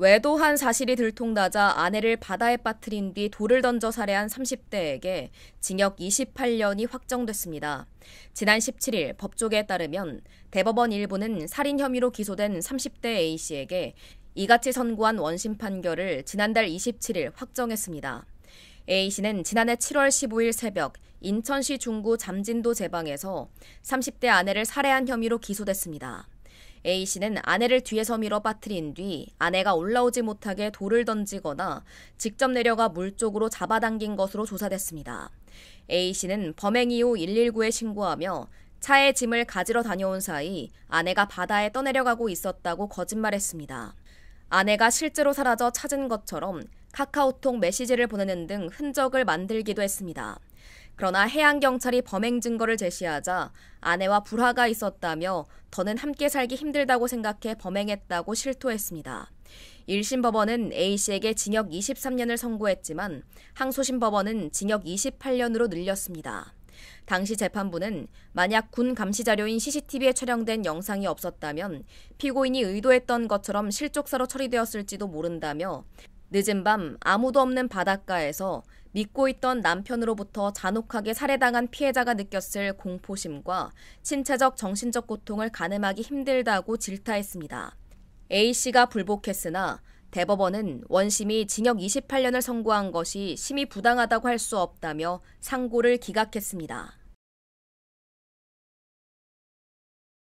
외도한 사실이 들통나자 아내를 바다에 빠뜨린 뒤 돌을 던져 살해한 30대에게 징역 28년이 확정됐습니다. 지난 17일 법조계에 따르면 대법원 일부는 살인 혐의로 기소된 30대 A씨에게 이같이 선고한 원심 판결을 지난달 27일 확정했습니다. A씨는 지난해 7월 15일 새벽 인천시 중구 잠진도 제방에서 30대 아내를 살해한 혐의로 기소됐습니다. A씨는 아내를 뒤에서 밀어 빠뜨린 뒤 아내가 올라오지 못하게 돌을 던지거나 직접 내려가 물 쪽으로 잡아당긴 것으로 조사됐습니다. A씨는 범행 이후 119에 신고하며 차에 짐을 가지러 다녀온 사이 아내가 바다에 떠내려가고 있었다고 거짓말했습니다. 아내가 실제로 사라져 찾은 것처럼 카카오톡 메시지를 보내는 등 흔적을 만들기도 했습니다. 그러나 해양경찰이 범행 증거를 제시하자 아내와 불화가 있었다며 더는 함께 살기 힘들다고 생각해 범행했다고 실토했습니다. 1심 법원은 A씨에게 징역 23년을 선고했지만 항소심 법원은 징역 28년으로 늘렸습니다. 당시 재판부는 만약 군 감시 자료인 CCTV에 촬영된 영상이 없었다면 피고인이 의도했던 것처럼 실족사로 처리되었을지도 모른다며 늦은 밤 아무도 없는 바닷가에서 믿고 있던 남편으로부터 잔혹하게 살해당한 피해자가 느꼈을 공포심과 신체적 정신적 고통을 가늠하기 힘들다고 질타했습니다. A씨가 불복했으나 대법원은 원심이 징역 28년을 선고한 것이 심히 부당하다고 할 수 없다며 상고를 기각했습니다.